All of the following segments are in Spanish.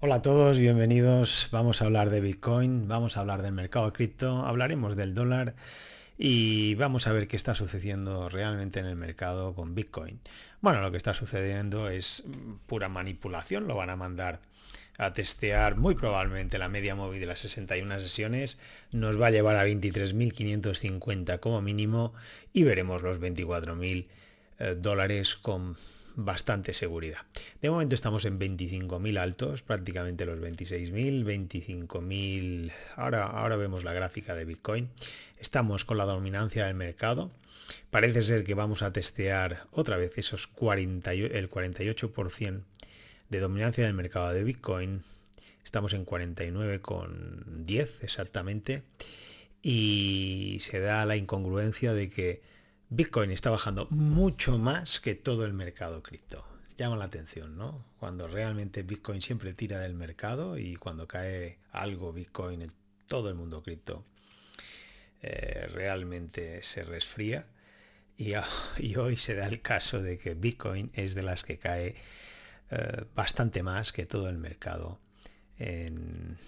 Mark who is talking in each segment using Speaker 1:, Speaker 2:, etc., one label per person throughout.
Speaker 1: Hola a todos, bienvenidos. Vamos a hablar de Bitcoin, vamos a hablar del mercado cripto, hablaremos del dólar y vamos a ver qué está sucediendo realmente en el mercado con Bitcoin. Bueno, lo que está sucediendo es mm, pura manipulación, lo van a mandar a testear muy probablemente la media móvil de las 61 sesiones, nos va a llevar a 23.550 como mínimo y veremos los 24.000 eh, dólares con bastante seguridad. De momento estamos en 25.000 altos, prácticamente los 26.000, 25.000. Ahora, ahora vemos la gráfica de Bitcoin. Estamos con la dominancia del mercado. Parece ser que vamos a testear otra vez esos 40, el 48% de dominancia del mercado de Bitcoin. Estamos en 49,10 exactamente. Y se da la incongruencia de que Bitcoin está bajando mucho más que todo el mercado cripto. Llama la atención, ¿no? Cuando realmente Bitcoin siempre tira del mercado y cuando cae algo Bitcoin, en todo el mundo cripto eh, realmente se resfría. Ah, y, hoy se da el caso de que Bitcoin es de las que cae eh, bastante más que todo el mercado en,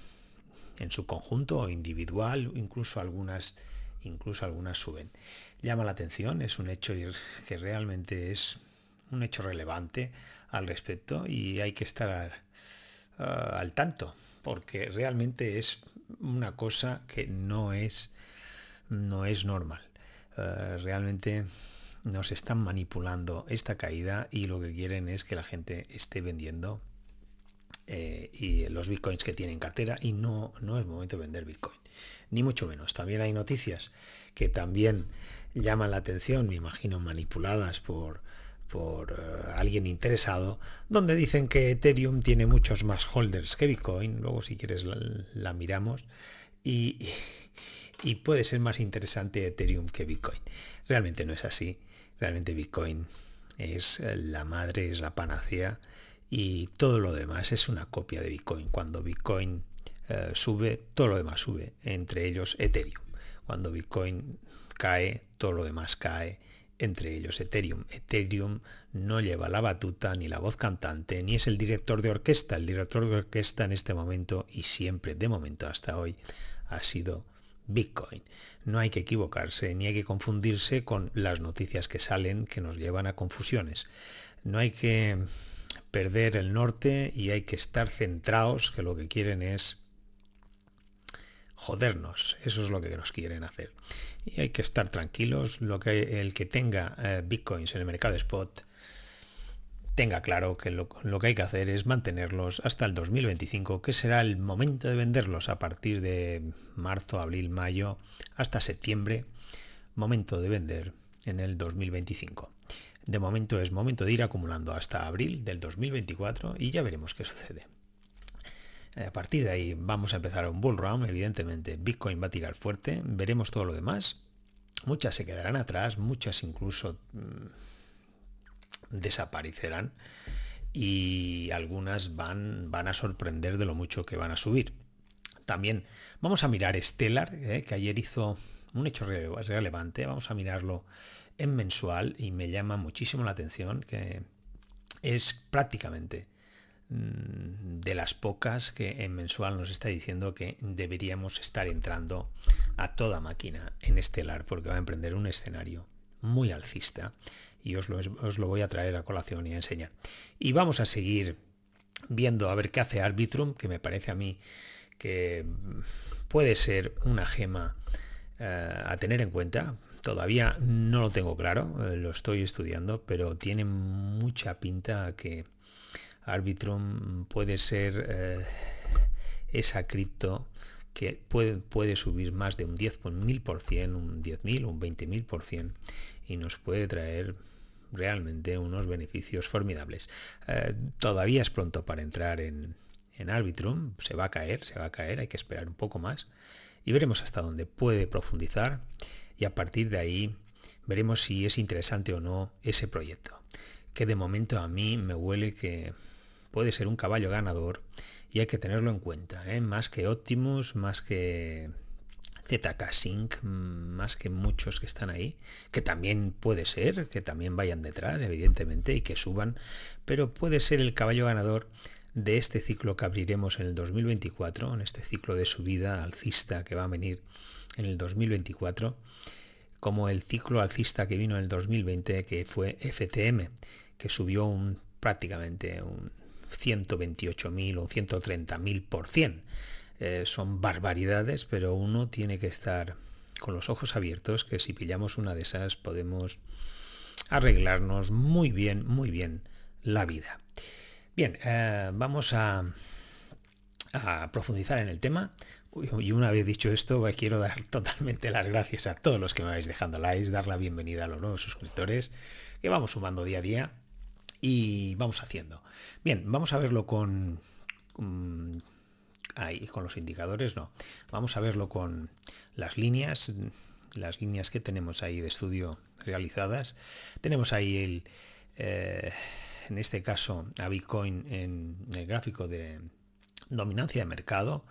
Speaker 1: en su conjunto o individual, incluso algunas, incluso algunas suben llama la atención, es un hecho que realmente es un hecho relevante al respecto y hay que estar al ah, tanto, porque realmente es una cosa que no es, no es normal. Ah, realmente nos están manipulando esta caída y lo que quieren es que la gente esté vendiendo eh, y los bitcoins que tienen cartera y no, no es momento de vender bitcoin, ni mucho menos. También hay noticias que también llaman la atención, me imagino manipuladas por, por eh, alguien interesado, donde dicen que Ethereum tiene muchos más holders que Bitcoin, luego si quieres la, miramos, y, y puede ser más interesante Ethereum que Bitcoin. Realmente no es así, realmente Bitcoin es la madre, es la panacea y todo lo demás es una copia de Bitcoin. Cuando Bitcoin eh, sube, todo lo demás sube, entre ellos Ethereum. Cuando Bitcoin cae, todo lo demás cae, entre ellos Ethereum. Ethereum no lleva la batuta ni la voz cantante, ni es el director de orquesta. El director de orquesta en este momento y siempre, de momento hasta hoy, ha sido Bitcoin. No hay que equivocarse ni hay que confundirse con las noticias que salen que nos llevan a confusiones. No hay que perder el norte y hay que estar centrados que lo que quieren es jodernos. Eso es lo que nos quieren hacer. Y hay que estar tranquilos. Lo que el que tenga eh, bitcoins en el mercado spot tenga claro que lo, lo, que hay que hacer es mantenerlos hasta el 2025, que será el momento de venderlos a partir de marzo, abril, mayo, hasta septiembre. Momento de vender en el 2025. De momento es momento de ir acumulando hasta abril del 2024 y ya veremos qué sucede. Eh, a partir de ahí vamos a empezar un bull run, evidentemente. Bitcoin va a tirar fuerte, veremos todo lo demás. Muchas se quedarán atrás, muchas incluso mm, desaparecerán y algunas van, van a sorprender de lo mucho que van a subir. También vamos a mirar Stellar, eh, que ayer hizo un hecho relevante, vamos a mirarlo en mensual y me llama muchísimo la atención que es prácticamente Mm, de las pocas que en mensual nos está diciendo que deberíamos estar entrando a toda máquina en Estelar porque va a emprender un escenario muy alcista y os lo, os lo voy a traer a colación y a enseñar. Y vamos a seguir viendo a ver qué hace Arbitrum, que me parece a mí que puede ser una gema eh, a tener en cuenta. Todavía no lo tengo claro, eh, lo estoy estudiando, pero tiene mucha pinta que Arbitrum mm, puede ser eh, esa cripto que puede, puede, subir más de un 10.000%, un 10.000, un 20.000% y nos puede traer realmente unos beneficios formidables. Eh, todavía es pronto para entrar en, en Arbitrum, se va a caer, se va a caer, hay que esperar un poco más y veremos hasta dónde puede profundizar y a partir de ahí veremos si es interesante o no ese proyecto, que de momento a mí me huele que puede ser un caballo ganador y hay que tenerlo en cuenta, ¿eh? más que Optimus, más que ZK Sync, más que muchos que están ahí, que también puede ser, que también vayan detrás, evidentemente, y que suban, pero puede ser el caballo ganador de este ciclo que abriremos en el 2024, en este ciclo de subida alcista que va a venir en el 2024, como el ciclo alcista que vino en el 2020, que fue FTM, que subió un prácticamente un 128.000 o 130.000 por cien. Eh, son barbaridades, pero uno tiene que estar con los ojos abiertos, que si pillamos una de esas podemos arreglarnos muy bien, muy bien la vida. Bien, eh, vamos a, a profundizar en el tema. Y una vez dicho esto, quiero dar totalmente las gracias a todos los que me vais dejando likes, dar la bienvenida a los nuevos suscriptores que vamos sumando día a día y vamos haciendo. Bien, vamos a verlo con... Mm, ahí, con los indicadores no. Vamos a verlo con las líneas, las líneas que tenemos ahí de estudio realizadas. Tenemos ahí el... Eh, en este caso a Bitcoin en el gráfico de dominancia de mercado.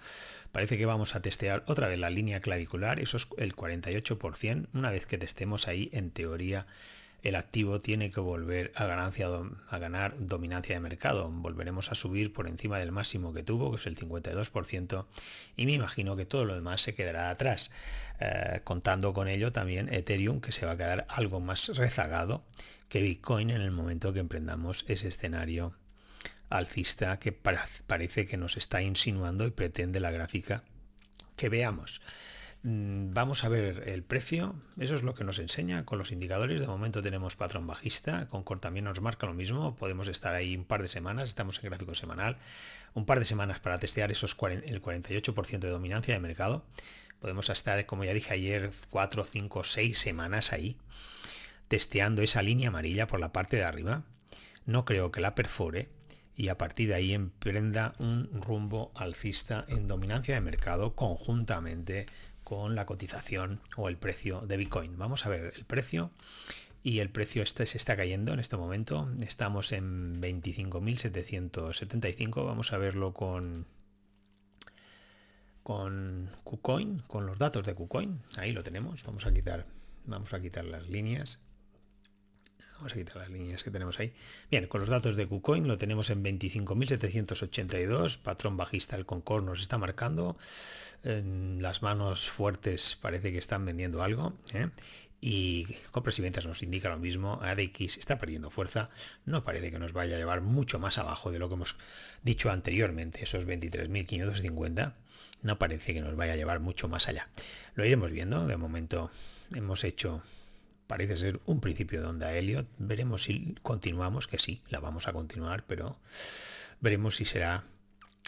Speaker 1: Parece que vamos a testear otra vez la línea clavicular, eso es el 48%, una vez que testemos ahí en teoría el activo tiene que volver a, a ganar dominancia de mercado. Volveremos a subir por encima del máximo que tuvo, que es el 52%, y me imagino que todo lo demás se quedará atrás. Eh, contando con ello también Ethereum, que se va a quedar algo más rezagado que Bitcoin en el momento que emprendamos ese escenario alcista que parece que nos está insinuando y pretende la gráfica que veamos. Mm, vamos a ver el precio, eso es lo que nos enseña con los indicadores. De momento tenemos patrón bajista, Concord también nos marca lo mismo, podemos estar ahí un par de semanas, estamos en gráfico semanal, un par de semanas para testear esos el 48% de dominancia de mercado. Podemos estar, como ya dije ayer, 4, 5, 6 semanas ahí, testeando esa línea amarilla por la parte de arriba. No creo que la perfore y a partir de ahí emprenda un rumbo alcista en dominancia de mercado conjuntamente con la cotización o el precio de Bitcoin. Vamos a ver el precio y el precio este se está cayendo en este momento. Estamos en 25.775. Vamos a verlo con con KuCoin, con los datos de KuCoin. Ahí lo tenemos. Vamos a quitar, vamos a quitar las líneas Vamos a quitar las líneas que tenemos ahí. Bien, con los datos de KuCoin lo tenemos en 25.782. Patrón bajista el Concord nos está marcando. las manos fuertes parece que están vendiendo algo. ¿eh? Y compras y ventas nos indica lo mismo. ADX está perdiendo fuerza. No parece que nos vaya a llevar mucho más abajo de lo que hemos dicho anteriormente. Esos 23.550 no parece que nos vaya a llevar mucho más allá. Lo iremos viendo. De momento hemos hecho Parece ser un principio de onda Elliot. Veremos si continuamos, que sí, la vamos a continuar, pero veremos si será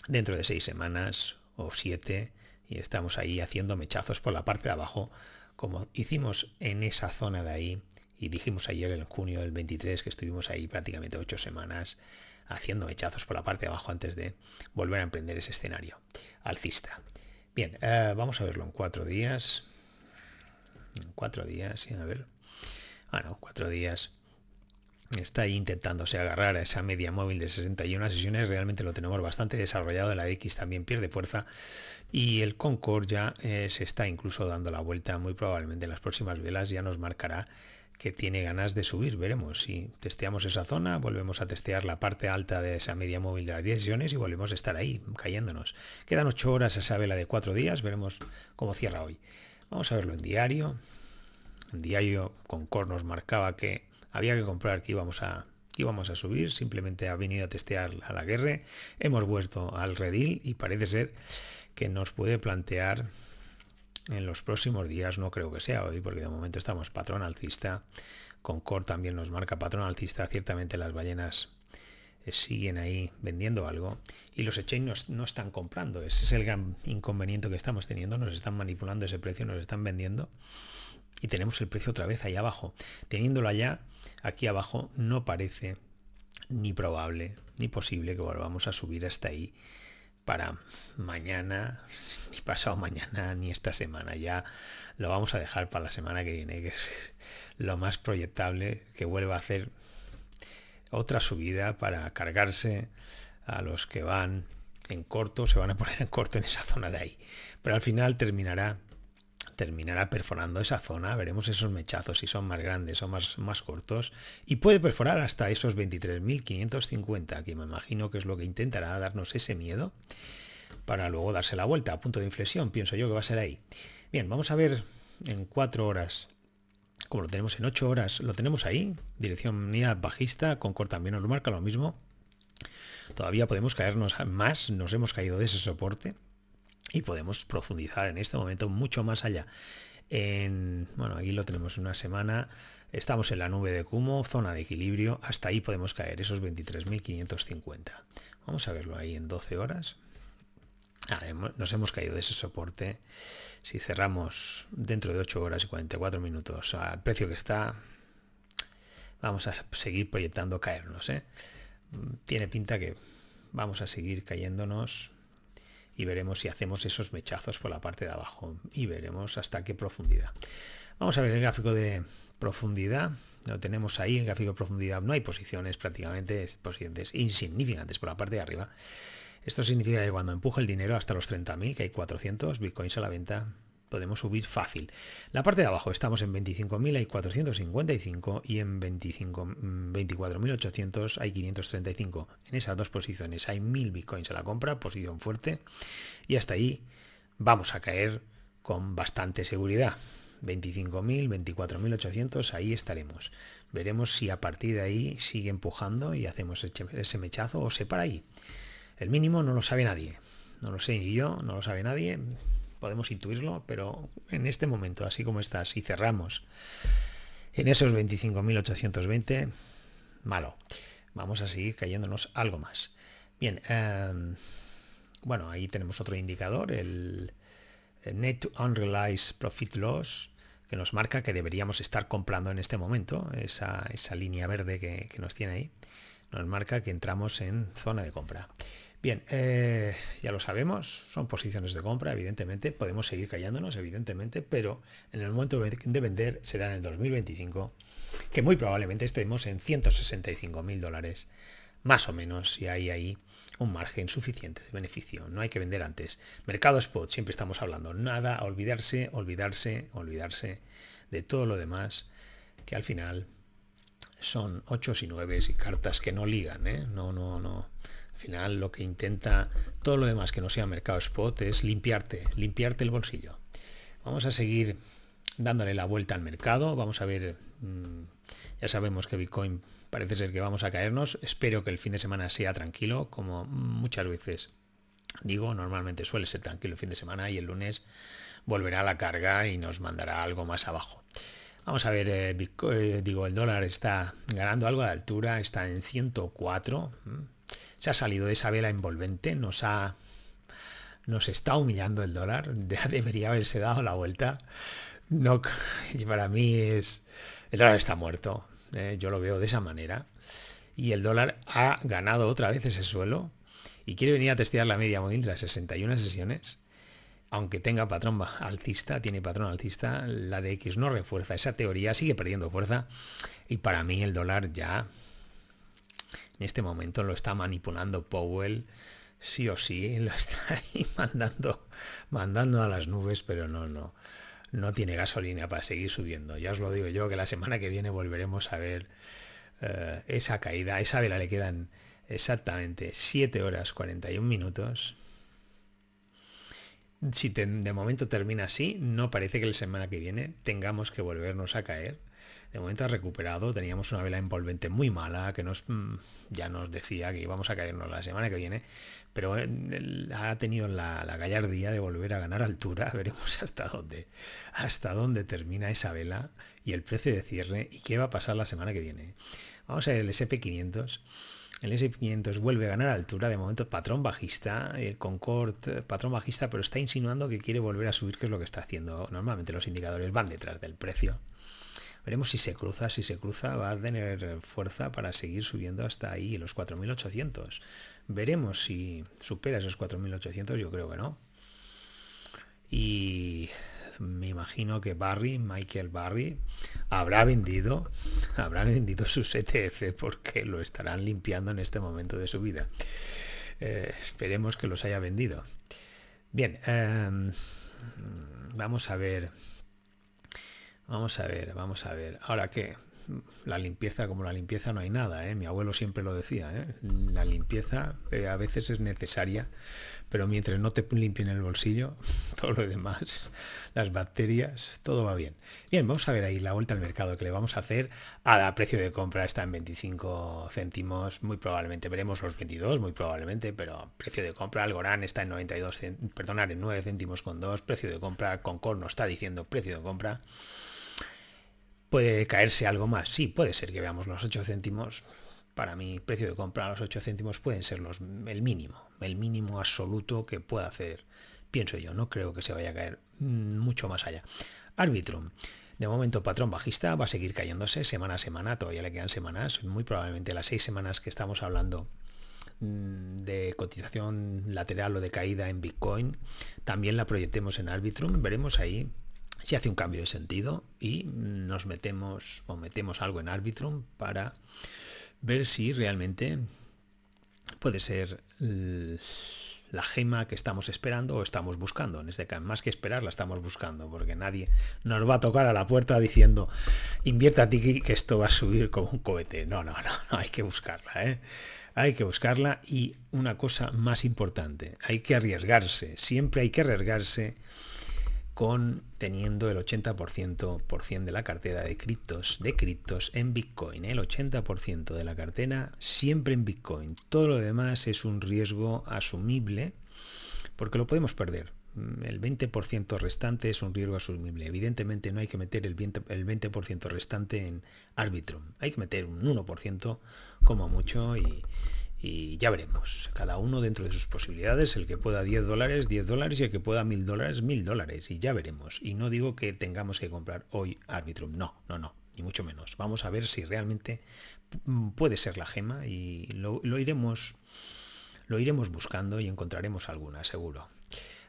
Speaker 1: dentro de seis semanas o siete y estamos ahí haciendo mechazos por la parte de abajo, como hicimos en esa zona de ahí y dijimos ayer en junio del 23 que estuvimos ahí prácticamente ocho semanas haciendo mechazos por la parte de abajo antes de volver a emprender ese escenario alcista. Bien, eh, vamos a verlo en cuatro días. En cuatro días, a ver. Ah, cuatro días. Está ahí intentándose agarrar a esa media móvil de 61 sesiones. Realmente lo tenemos bastante desarrollado. La X también pierde fuerza. Y el Concord ya eh, se está incluso dando la vuelta. Muy probablemente en las próximas velas ya nos marcará que tiene ganas de subir. Veremos si testeamos esa zona, volvemos a testear la parte alta de esa media móvil de las 10 sesiones y volvemos a estar ahí, cayéndonos. Quedan 8 horas esa vela de cuatro días, veremos cómo cierra hoy. Vamos a verlo en diario diario Concord nos marcaba que había que comprar, que íbamos a, a subir, simplemente ha venido a testear a la guerra, hemos vuelto al redil y parece ser que nos puede plantear en los próximos días, no creo que sea hoy, porque de momento estamos patrón alcista, Concord también nos marca patrón alcista, ciertamente las ballenas eh, siguen ahí vendiendo algo y los exchange no, no, están comprando. Ese es el gran inconveniente que estamos teniendo. Nos están manipulando ese precio, nos están vendiendo y tenemos el precio otra vez ahí abajo. Teniéndolo allá, aquí abajo, no parece ni probable ni posible que volvamos a subir hasta ahí para mañana, ni pasado mañana, ni esta semana. Ya lo vamos a dejar para la semana que viene, que es lo más proyectable que vuelva a hacer otra subida para cargarse a los que van en corto, se van a poner en corto en esa zona de ahí. Pero al final terminará terminará perforando esa zona, veremos esos mechazos, si son más grandes o más, más cortos, y puede perforar hasta esos 23.550, que me imagino que es lo que intentará darnos ese miedo, para luego darse la vuelta, a punto de inflexión, pienso yo que va a ser ahí. Bien, vamos a ver en cuatro horas como lo tenemos en 8 horas, lo tenemos ahí, dirección unidad bajista, con también nos lo marca lo mismo. Todavía podemos caernos más, nos hemos caído de ese soporte, y podemos profundizar en este momento mucho más allá. En, bueno, aquí lo tenemos una semana. Estamos en la nube de cumo zona de equilibrio. Hasta ahí podemos caer, esos 23.550. Vamos a verlo ahí en 12 horas. nos hemos caído de ese soporte. Si cerramos dentro de 8 horas y 44 minutos al precio que está, vamos a seguir proyectando caernos. ¿eh? Mm, tiene pinta que vamos a seguir cayéndonos y veremos si hacemos esos mechazos por la parte de abajo y veremos hasta qué profundidad. Vamos a ver el gráfico de profundidad, lo tenemos ahí, el gráfico de profundidad no hay posiciones prácticamente, posiciones insignificantes por la parte de arriba. Esto significa que cuando empuje el dinero hasta los 30.000, que hay 400 bitcoins a la venta, podemos subir fácil. La parte de abajo estamos en 25.000, hay 455 y en 24.800 mm, hay 535. En esas dos posiciones hay 1.000 bitcoins a la compra, posición fuerte, y hasta ahí vamos a caer con bastante seguridad. 25.000, 24.800, ahí estaremos. Veremos si a partir de ahí sigue empujando y hacemos ese mechazo o se para ahí. El mínimo no lo sabe nadie. No lo sé yo, no lo sabe nadie podemos intuirlo, pero en este momento, así como está, si cerramos en esos 25.820, malo. Vamos a seguir cayéndonos algo más. Bien, em, bueno, ahí tenemos otro indicador, el Net Unrealized Profit Loss, que nos marca que deberíamos estar comprando en este momento, esa, línea verde que nos tiene ahí, nos marca que entramos en zona de compra. Bien, eh, ya lo sabemos, son posiciones de compra, evidentemente, podemos seguir callándonos, evidentemente, pero en el momento de vender será en el 2025, que muy probablemente estemos en 165 mil dólares, más o menos, y hay ahí un margen suficiente de beneficio, no hay que vender antes. Mercado spot, siempre estamos hablando, nada, olvidarse, olvidarse, olvidarse de todo lo demás, que al final son 8 y 9 y cartas que no ligan, ¿eh? no, no, no final lo que intenta todo lo demás que no sea mercado spot es limpiarte, limpiarte el bolsillo. Vamos a seguir dándole la vuelta al mercado. Vamos a ver, mm, ya sabemos que Bitcoin parece ser que vamos a caernos. Espero que el fin de semana sea tranquilo, como muchas veces digo, normalmente suele ser tranquilo el fin de semana y el lunes volverá a la carga y nos mandará algo más abajo. Vamos a ver, eh, eh, digo, el dólar está ganando algo de altura, está en 104 se ha salido de esa vela envolvente, nos ha nos está humillando el dólar, ya debería haberse dado la vuelta. No, para mí es el dólar está muerto, eh, yo lo veo de esa manera. Y el dólar ha ganado otra vez ese suelo y quiere venir a testear la media móvil tras 61 sesiones. Aunque tenga patrón alcista, tiene patrón alcista, la de X no refuerza esa teoría, sigue perdiendo fuerza. Y para mí el dólar ya en este momento lo está manipulando Powell, sí o sí, lo está ahí mandando, mandando a las nubes, pero no, no, no tiene gasolina para seguir subiendo. Ya os lo digo yo, que la semana que viene volveremos a ver eh, esa caída. esa vela le quedan exactamente 7 horas 41 minutos. Si de momento termina así, no parece que la semana que viene tengamos que volvernos a caer de momento ha recuperado. Teníamos una vela envolvente muy mala que nos, mm, ya nos decía que íbamos a caernos la semana que viene, pero eh, ha tenido la, gallardía de volver a ganar altura. Veremos hasta dónde, hasta dónde termina esa vela y el precio de cierre y qué va a pasar la semana que viene. ¿eh? Vamos a ver el SP500. El sp 500 vuelve a ganar altura, de momento patrón bajista, eh, Concord patrón bajista, pero está insinuando que quiere volver a subir, que es lo que está haciendo. Normalmente los indicadores van detrás del precio. Veremos si se cruza, si se cruza va a tener fuerza para seguir subiendo hasta ahí los 4.800. Veremos si supera esos 4.800, yo creo que no. Y me imagino que Barry, Michael Barry, habrá vendido, habrá vendido sus ETF porque lo estarán limpiando en este momento de su vida. Eh, esperemos que los haya vendido. Bien, em, vamos a ver. Vamos a ver, vamos a ver. Ahora qué, la limpieza, como la limpieza no hay nada, ¿eh? mi abuelo siempre lo decía, ¿eh? la limpieza eh, a veces es necesaria, pero mientras no te limpien el bolsillo, todo lo demás, las bacterias, todo va bien. Bien, vamos a ver ahí la vuelta al mercado que le vamos a hacer a precio de compra, está en 25 céntimos, muy probablemente veremos los 22, muy probablemente, pero precio de compra, Gorán está en 92, perdonar en 9 céntimos con 2, precio de compra, Concord nos está diciendo precio de compra. Puede caerse algo más. Sí, puede ser que veamos los 8 céntimos. Para mi precio de compra, los 8 céntimos pueden ser los, el mínimo, el mínimo absoluto que pueda hacer. Pienso yo, no creo que se vaya a caer mm, mucho más allá. Arbitrum. De momento, patrón bajista va a seguir cayéndose semana a semana, todavía le quedan semanas, muy probablemente las seis semanas que estamos hablando mm, de cotización lateral o de caída en Bitcoin, también la proyectemos en Arbitrum, veremos ahí se hace un cambio de sentido y nos metemos o metemos algo en árbitro para ver si realmente puede ser la gema que estamos esperando o estamos buscando. En este caso, más que esperar, la estamos buscando, porque nadie nos va a tocar a la puerta diciendo, invierta a ti que esto va a subir como un cohete. No, no, no, no hay que buscarla, ¿eh? Hay que buscarla y una cosa más importante, hay que arriesgarse, siempre hay que arriesgarse con teniendo el 80% por cien de la cartera de criptos, de criptos en Bitcoin. ¿eh? El 80% de la cartera siempre en Bitcoin. Todo lo demás es un riesgo asumible porque lo podemos perder. Mm, el 20% restante es un riesgo asumible. Evidentemente no hay que meter el 20%, el 20 restante en Arbitrum. Hay que meter un 1% como mucho y, y ya veremos. Cada uno dentro de sus posibilidades, el que pueda 10 dólares, 10 dólares y el que pueda 1000 dólares, 1000 dólares y ya veremos. Y no digo que tengamos que comprar hoy Arbitrum, no, no, no, ni mucho menos. Vamos a ver si realmente puede ser la gema y lo, iremos lo iremos buscando y encontraremos alguna, seguro.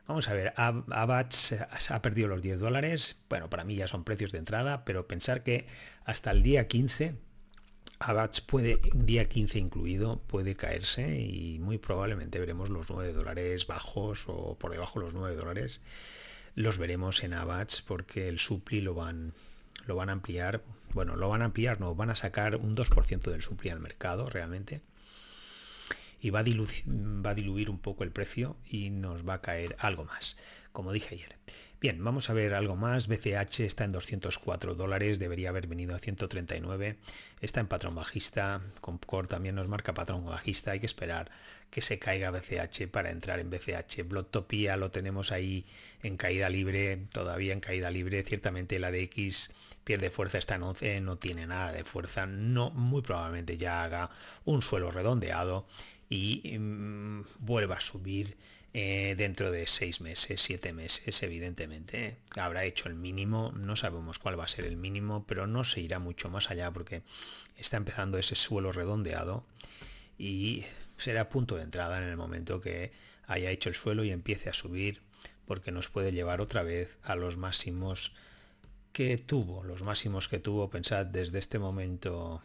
Speaker 1: Vamos a ver, Abats ha perdido los 10 dólares, bueno, para mí ya son precios de entrada, pero pensar que hasta el día 15 Abats puede, día 15 incluido, puede caerse y muy probablemente veremos los 9 dólares bajos o por debajo los 9 dólares. Los veremos en Abats porque el supli lo van, lo van a ampliar. Bueno, lo van a ampliar, no, van a sacar un 2% del supli al mercado realmente. Y va va a diluir un poco el precio y nos va a caer algo más, como dije ayer. Bien, vamos a ver algo más. BCH está en 204 dólares, debería haber venido a 139. Está en patrón bajista. CompCore también nos marca patrón bajista. Hay que esperar que se caiga BCH para entrar en BCH. Blocktopia lo tenemos ahí en caída libre, todavía en caída libre. Ciertamente la DX pierde fuerza, está en 11, no tiene nada de fuerza. No, muy probablemente ya haga un suelo redondeado y mm, vuelva a subir eh, dentro de seis meses, siete meses, evidentemente. Habrá hecho el mínimo, no sabemos cuál va a ser el mínimo, pero no se irá mucho más allá porque está empezando ese suelo redondeado y será punto de entrada en el momento que haya hecho el suelo y empiece a subir porque nos puede llevar otra vez a los máximos que tuvo, los máximos que tuvo, pensad, desde este momento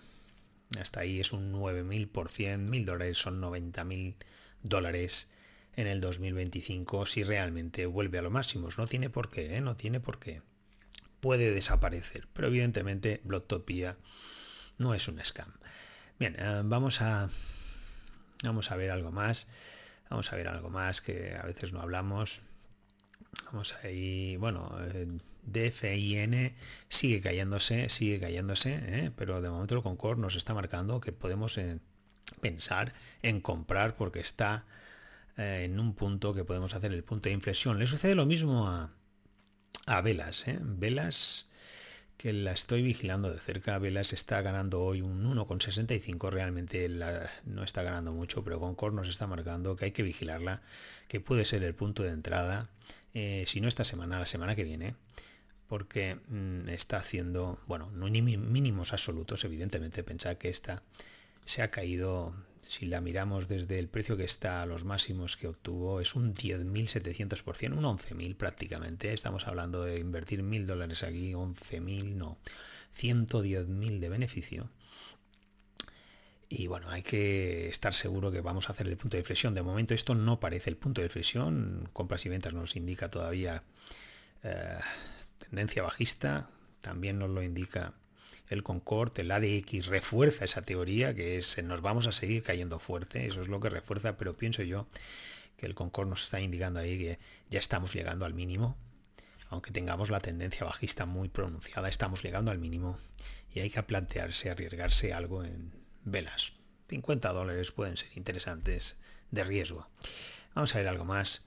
Speaker 1: hasta ahí es un 9.000%, mil dólares son 90.000 dólares en el 2025 si realmente vuelve a lo máximo, No tiene por qué, ¿eh? no tiene por qué. Puede desaparecer, pero evidentemente Blocktopia no es un scam. Bien, eh, vamos a vamos a ver algo más. Vamos a ver algo más que a veces no hablamos. Vamos ahí, bueno, eh, DFIN sigue cayéndose, sigue cayéndose, pero de momento el Concord nos está marcando que podemos pensar en comprar porque está eh, en un punto que podemos hacer el punto de inflexión. Le sucede lo mismo a, a Velas. ¿eh? Velas, que la estoy vigilando de cerca, Velas está ganando hoy un 1,65. Realmente no está ganando mucho, pero Concord nos está marcando que hay que vigilarla, que puede ser el punto de entrada, eh, si no esta semana, la semana que viene porque mm, está haciendo, bueno, no mínimos absolutos, evidentemente, Pensad que esta se ha caído si la miramos desde el precio que está a los máximos que obtuvo, es un 10.700%, un 11.000 prácticamente. Estamos hablando de invertir 1.000 dólares aquí, 11.000, no, 110.000 de beneficio. Y bueno, hay que estar seguro que vamos a hacer el punto de inflexión. De momento esto no parece el punto de inflexión. Compras y ventas nos indica todavía eh, tendencia bajista. También nos lo indica el Concorde, el ADX, refuerza esa teoría que es eh, nos vamos a seguir cayendo fuerte, eso es lo que refuerza, pero pienso yo que el Concorde nos está indicando ahí que ya estamos llegando al mínimo, aunque tengamos la tendencia bajista muy pronunciada, estamos llegando al mínimo y hay que plantearse arriesgarse algo en velas. 50 dólares pueden ser interesantes de riesgo. Vamos a ver algo más.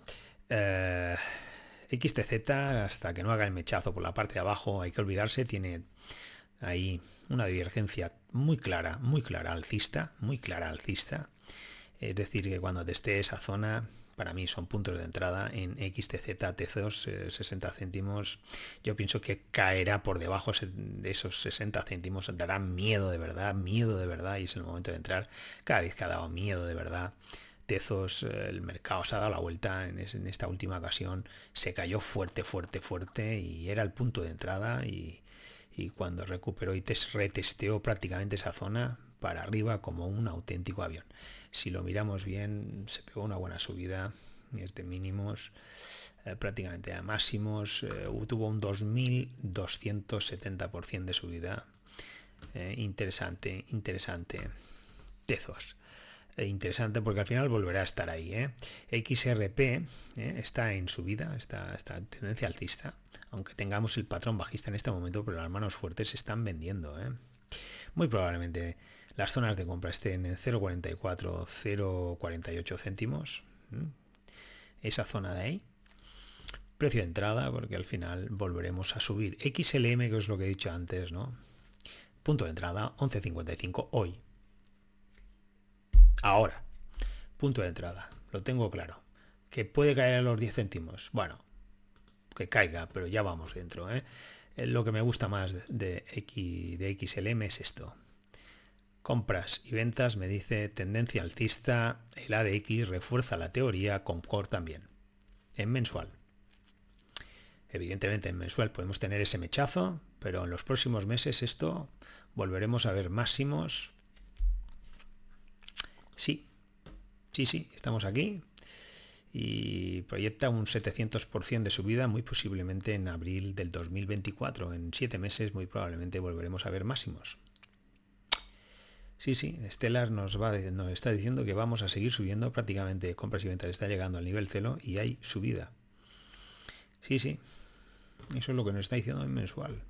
Speaker 1: Eh, XTZ, hasta que no haga el mechazo por la parte de abajo, hay que olvidarse, tiene ahí una divergencia muy clara, muy clara alcista, muy clara alcista. Es decir, que cuando teste esa zona, para mí son puntos de entrada en XTZ, Tezos, 60 eh, céntimos. Yo pienso que caerá por debajo de esos 60 céntimos, dará miedo de verdad, miedo de verdad, y es el momento de entrar. Cada vez que ha dado miedo de verdad. Tezos, eh, el mercado se ha dado la vuelta en esta última ocasión, se cayó fuerte, fuerte, fuerte y era el punto de entrada y, y cuando recuperó y retesteó prácticamente esa zona para arriba como un auténtico avión. Si lo miramos bien, se pegó una buena subida desde mínimos eh, prácticamente a máximos, eh, tuvo un 2.270% de subida. Eh, interesante, interesante. Tezos. E interesante porque al final volverá a estar ahí. ¿eh? XRP ¿eh? está en subida, está, está tendencia alcista, aunque tengamos el patrón bajista en este momento, pero las manos fuertes están vendiendo. ¿eh? Muy probablemente las zonas de compra estén en 0,44, 0,48 céntimos, esa zona de ahí. Precio de entrada, porque al final volveremos a subir. XLM, que es lo que he dicho antes, ¿no? Punto de entrada, 11.55 hoy, Ahora, punto de entrada, lo tengo claro. Que puede caer a los 10 céntimos. Bueno, que caiga, pero ya vamos dentro. ¿eh? Eh, lo que me gusta más de, XLM es esto. Compras y ventas me dice tendencia alcista, el ADX refuerza la teoría, core también. En mensual. Evidentemente en mensual podemos tener ese mechazo, pero en los próximos meses esto volveremos a ver máximos Sí, sí, sí, estamos aquí y proyecta un 700% de subida muy posiblemente en abril del 2024. En siete meses muy probablemente volveremos a ver máximos. Sí, sí, Stellar nos, va, nos está diciendo que vamos a seguir subiendo prácticamente compras y ventas. Está llegando al nivel cero y hay subida. Sí, sí, eso es lo que nos está diciendo en mensual.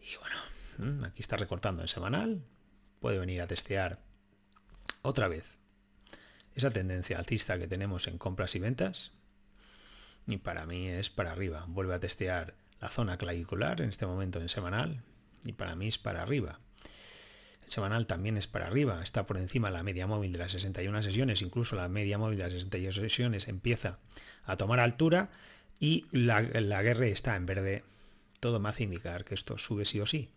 Speaker 1: Y bueno, mm, aquí está recortando en semanal. Puede venir a testear otra vez esa tendencia alcista que tenemos en compras y ventas. Y para mí es para arriba. Vuelve a testear la zona clavicular en este momento en semanal. Y para mí es para arriba. El semanal también es para arriba. Está por encima la media móvil de las 61 sesiones. Incluso la media móvil de las 61 sesiones empieza a tomar altura. Y la, la guerra está en verde. Todo me hace indicar que esto sube sí o sí.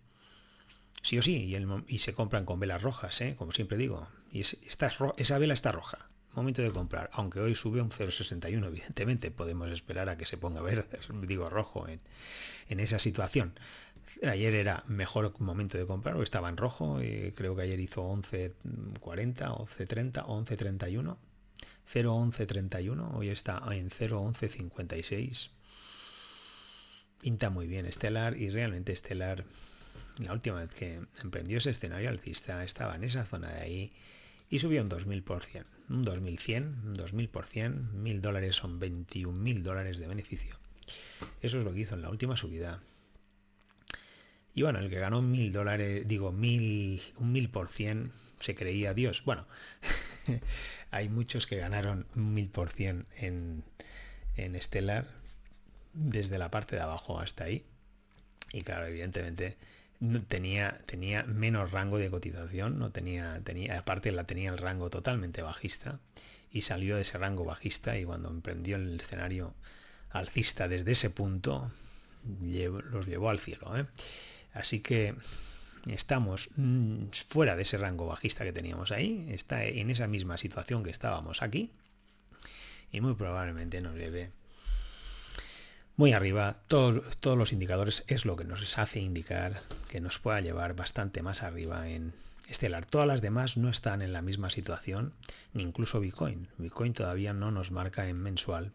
Speaker 1: Sí o sí, y, se compran con velas rojas, ¿eh? como siempre digo. Y esa vela está roja. Momento de comprar, aunque hoy sube un 0,61, evidentemente podemos esperar a que se ponga verde, digo rojo, en, esa situación. Ayer era mejor momento de comprar, estaba en rojo, creo que ayer hizo 11.40, 11.30, 11.31, 0.11.31, hoy está en 0.11.56. Pinta muy bien Estelar y realmente Estelar la última vez que emprendió ese escenario alcista estaba en esa zona de ahí y subió un 2000%, un 2100, un 2000%, 1000 dólares son 21.000 dólares de beneficio. Eso es lo que hizo en la última subida. Y bueno, el que ganó 1000 dólares, digo, 1000, un 1000% se creía Dios. Bueno, hay muchos que ganaron un 1000% en, en Stellar desde la parte de abajo hasta ahí. Y claro, evidentemente tenía, tenía menos rango de cotización, no tenía, tenía, aparte la tenía el rango totalmente bajista y salió de ese rango bajista y cuando emprendió el escenario alcista desde ese punto, los llevó al cielo. ¿eh? Así que estamos mm, fuera de ese rango bajista que teníamos ahí, está en esa misma situación que estábamos aquí y muy probablemente nos lleve muy arriba. todos los indicadores es lo que nos hace indicar que nos pueda llevar bastante más arriba en Estelar. Todas las demás no están en la misma situación, ni incluso Bitcoin. Bitcoin todavía no nos marca en mensual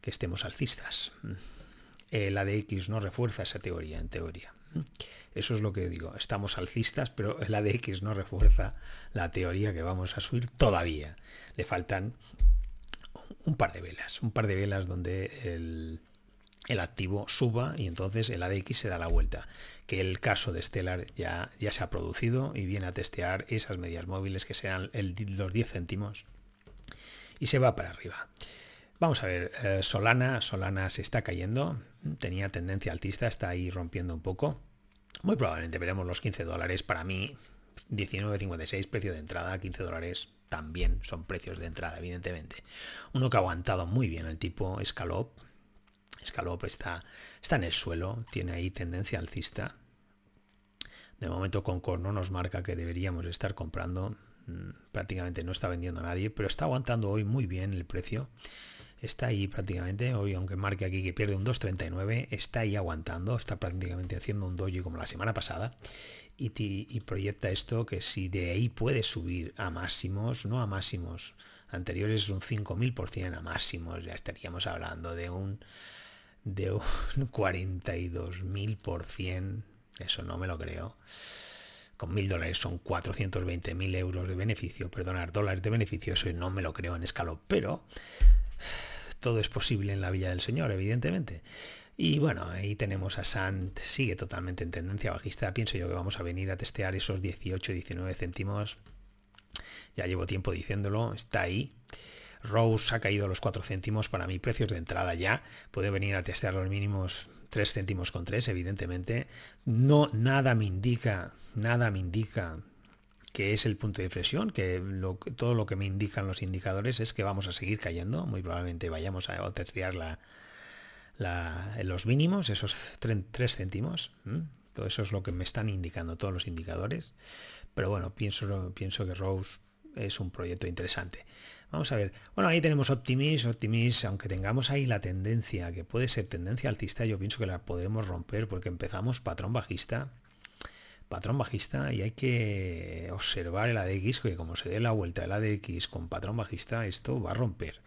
Speaker 1: que estemos alcistas. La de X no refuerza esa teoría, en teoría. Eso es lo que digo. Estamos alcistas, pero el ADX no refuerza la teoría que vamos a subir todavía. Le faltan un par de velas, un par de velas donde el, el activo suba y entonces el ADX se da la vuelta. Que el caso de Stellar ya, ya se ha producido y viene a testear esas medias móviles que sean los 10 céntimos y se va para arriba. Vamos a ver, eh, Solana, Solana se está cayendo, tenía tendencia altista, está ahí rompiendo un poco. Muy probablemente veremos los 15 dólares, para mí 19.56 precio de entrada, 15 dólares también son precios de entrada, evidentemente. Uno que ha aguantado muy bien el tipo, Scalop. Scalop está, está en el suelo, tiene ahí tendencia alcista. De momento Concord no nos marca que deberíamos estar comprando. Mm, prácticamente no está vendiendo a nadie, pero está aguantando hoy muy bien el precio. Está ahí prácticamente, hoy aunque marque aquí que pierde un 2.39, está ahí aguantando, está prácticamente haciendo un doji como la semana pasada y, proyecta esto que si de ahí puede subir a máximos, no a máximos anteriores es un 5.000% a máximos, ya estaríamos hablando de un de un 42.000%, eso no me lo creo. Con mil dólares son 420.000 euros de beneficio, perdonar, dólares de beneficio, eso no me lo creo en escalo, pero todo es posible en la Villa del Señor, evidentemente. Y bueno, ahí tenemos a Sant, sigue totalmente en tendencia bajista. Pienso yo que vamos a venir a testear esos 18, 19 céntimos. Ya llevo tiempo diciéndolo, está ahí. Rose ha caído a los 4 céntimos. Para mí, precios de entrada ya. Puede venir a testear los mínimos 3 céntimos con 3, evidentemente. No, nada me indica, nada me indica que es el punto de inflexión, que lo, todo lo que me indican los indicadores es que vamos a seguir cayendo, muy probablemente vayamos a, testear los mínimos, esos 3 céntimos, todo eso es lo que me están indicando todos los indicadores, pero bueno, pienso, pienso que Rose es un proyecto interesante. Vamos a ver. Bueno, ahí tenemos Optimis, Optimis, aunque tengamos ahí la tendencia, que puede ser tendencia alcista, yo pienso que la podemos romper porque empezamos patrón bajista, patrón bajista y hay que observar el ADX, que como se dé la vuelta el ADX con patrón bajista, esto va a romper.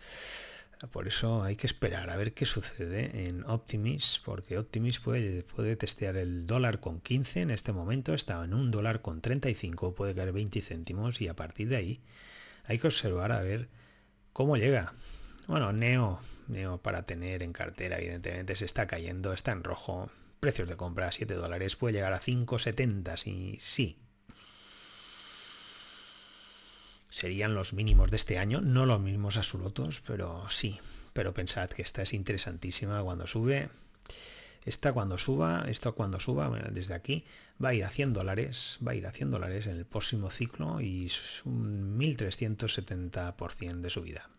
Speaker 1: Por eso hay que esperar a ver qué sucede en Optimis, porque Optimis puede, puede testear el dólar con 15 en este momento, está en un dólar con 35, puede caer 20 céntimos y a partir de ahí hay que observar a ver cómo llega. Bueno, Neo, Neo para tener en cartera, evidentemente se está cayendo, está en rojo. Precios de compra a 7 dólares, puede llegar a 5,70 sí, sí. Serían los mínimos de este año, no los mínimos absolutos, pero sí. Pero pensad que esta es interesantísima cuando sube. Esta cuando suba, esto cuando suba, desde aquí, va a ir a 100 dólares, va a ir a 100 dólares en el próximo ciclo y es un 1370% de subida.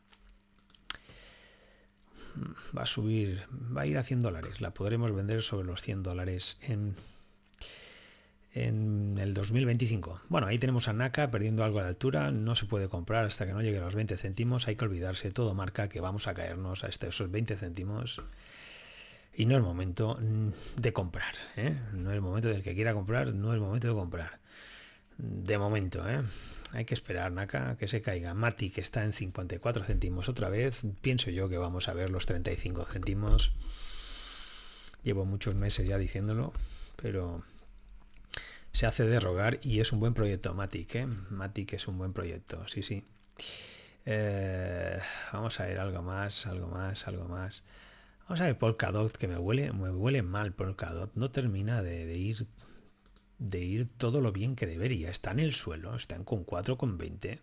Speaker 1: Hmm, va a subir, va a ir a 100 dólares, la podremos vender sobre los 100 dólares en en el 2025. Bueno, ahí tenemos a NACA perdiendo algo de altura, no se puede comprar hasta que no llegue a los 20 céntimos, hay que olvidarse todo marca que vamos a caernos a esos 20 céntimos y no es el momento mm, de comprar. ¿eh? No es el momento del que quiera comprar, no es el momento de comprar. De momento, ¿eh? hay que esperar, Naka, que se caiga. Mati, que está en 54 céntimos otra vez. Pienso yo que vamos a ver los 35 céntimos. Llevo muchos meses ya diciéndolo, pero se hace de rogar y es un buen proyecto, Matic. ¿eh? Matic es un buen proyecto, sí, sí. Eh, vamos a ver algo más, algo más, algo más. Vamos a ver Polkadot, que me huele, me huele mal Polkadot. No termina de, ir de ir todo lo bien que debería. Está en el suelo, están con 4, con 20.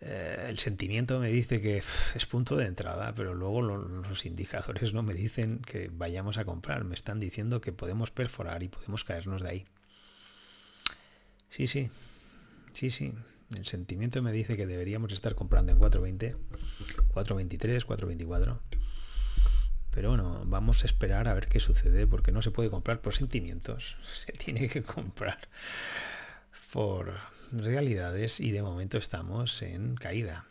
Speaker 1: Eh, el sentimiento me dice que es punto de entrada, pero luego los indicadores no me dicen que vayamos a comprar, me están diciendo que podemos perforar y podemos caernos de ahí. Sí, sí, sí, sí. El sentimiento me dice que deberíamos estar comprando en 4.20, 4.23, 4.24. Pero bueno, vamos a esperar a ver qué sucede, porque no se puede comprar por sentimientos, se tiene que comprar por realidades y de momento estamos en caída.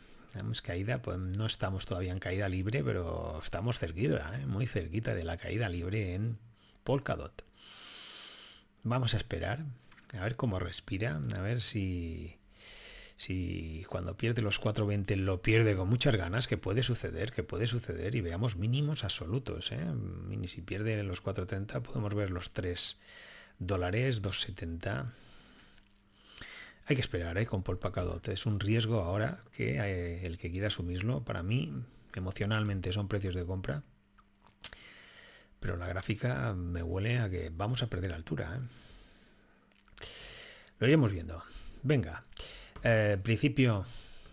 Speaker 1: caída, pues no estamos todavía en caída libre, pero estamos cerquita, ¿eh? muy cerquita de la caída libre en Polkadot. Vamos a esperar, a ver cómo respira, a ver si si cuando pierde los 4.20 lo pierde con muchas ganas, que puede suceder, que puede suceder, y veamos mínimos absolutos. ¿eh? si pierde los 4.30 podemos ver los 3 dólares, 2.70. Hay que esperar ¿eh? con Polpacadot. Es un riesgo ahora que eh, el que quiera asumirlo, para mí, emocionalmente son precios de compra. Pero la gráfica me huele a que vamos a perder altura. Lo iremos viendo. Venga. Eh, principio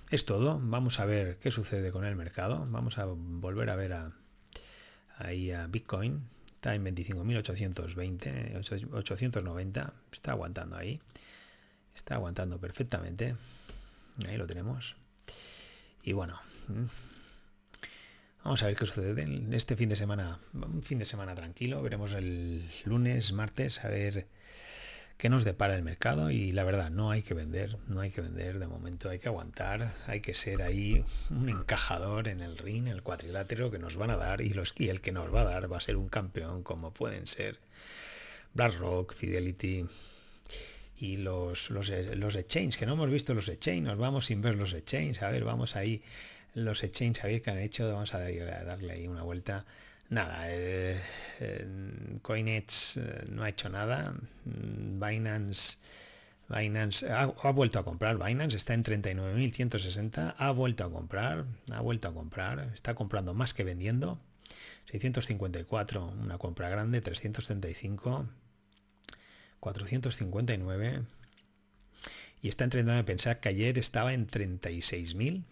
Speaker 1: es todo. Vamos a ver qué sucede con el mercado. Vamos a volver a ver a, ahí a Bitcoin. Está en 25.820, 890. Está aguantando ahí. Está aguantando perfectamente. Ahí lo tenemos. Y bueno, mm. vamos a ver qué sucede en este fin de semana. Un fin de semana tranquilo. Veremos el lunes, martes, a ver que nos depara el mercado y la verdad, no hay que vender, no hay que vender de momento, hay que aguantar, hay que ser ahí un encajador en el ring, el cuadrilátero que nos van a dar y, los, el que nos va a dar va a ser un campeón como pueden ser BlackRock, Fidelity y los, los, los exchanges, que no hemos visto los exchanges, nos vamos sin ver los exchanges, a ver, vamos ahí, los exchanges, a ver qué han hecho, vamos a darle, a darle ahí una vuelta nada, eh, CoinEx eh, no ha hecho nada, mm, Binance... Binance ha, vuelto a comprar, Binance está en 39.160, ha vuelto a comprar, ha vuelto a comprar, está comprando más que vendiendo, 654, una compra grande, 335, 459, y está entrando a pensar que ayer estaba en 36.000,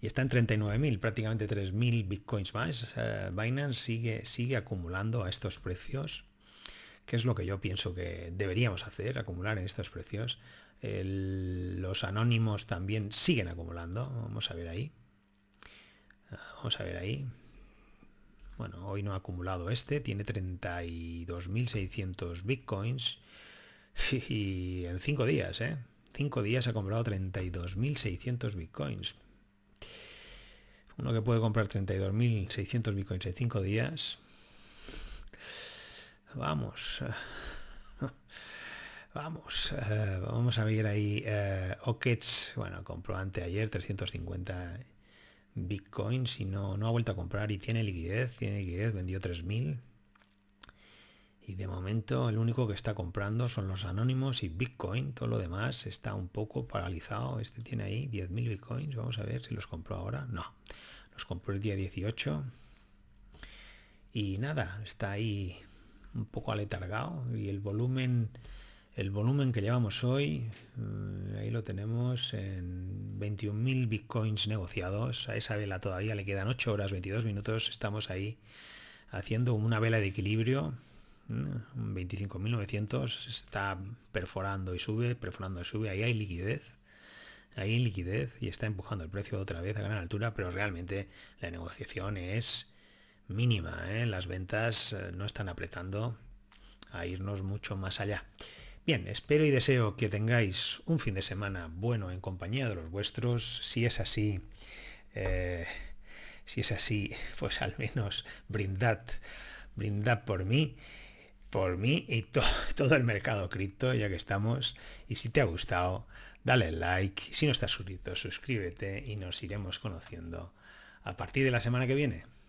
Speaker 1: y está en 39.000, prácticamente 3.000 bitcoins más. Binance sigue, sigue acumulando a estos precios, que es lo que yo pienso que deberíamos hacer, acumular en estos precios. los anónimos también siguen acumulando, vamos a ver ahí. vamos a ver ahí. Bueno, hoy no ha acumulado este, tiene 32.600 bitcoins y en 5 días, ¿eh? 5 días ha acumulado 32.600 bitcoins. Uno que puede comprar 32.600 bitcoins en 5 días. Vamos. Vamos, eh, vamos a ver ahí. Eh, Okets, bueno, compró anteayer 350 bitcoins y no, no ha vuelto a comprar y tiene liquidez, tiene liquidez, vendió 3.000. Y de momento el único que está comprando son los anónimos y Bitcoin. Todo lo demás está un poco paralizado. Este tiene ahí 10.000 Bitcoins. Vamos a ver si los compró ahora. No, los compró el día 18. Y nada, está ahí un poco aletargado. Y el volumen, el volumen que llevamos hoy, eh, ahí lo tenemos en 21.000 Bitcoins negociados. A esa vela todavía le quedan 8 horas, 22 minutos. Estamos ahí haciendo una vela de equilibrio 25.900 está perforando y sube, perforando y sube, ahí hay liquidez, ahí hay liquidez y está empujando el precio otra vez a gran altura, pero realmente la negociación es mínima, ¿eh? las ventas eh, no están apretando a irnos mucho más allá. Bien, espero y deseo que tengáis un fin de semana bueno en compañía de los vuestros, si es así... Eh, si es así, pues al menos brindad, brindad por mí por mí y todo el mercado cripto, ya que estamos. Y si te ha gustado, dale like. Si no estás suscrito, suscríbete y nos iremos conociendo a partir de la semana que viene.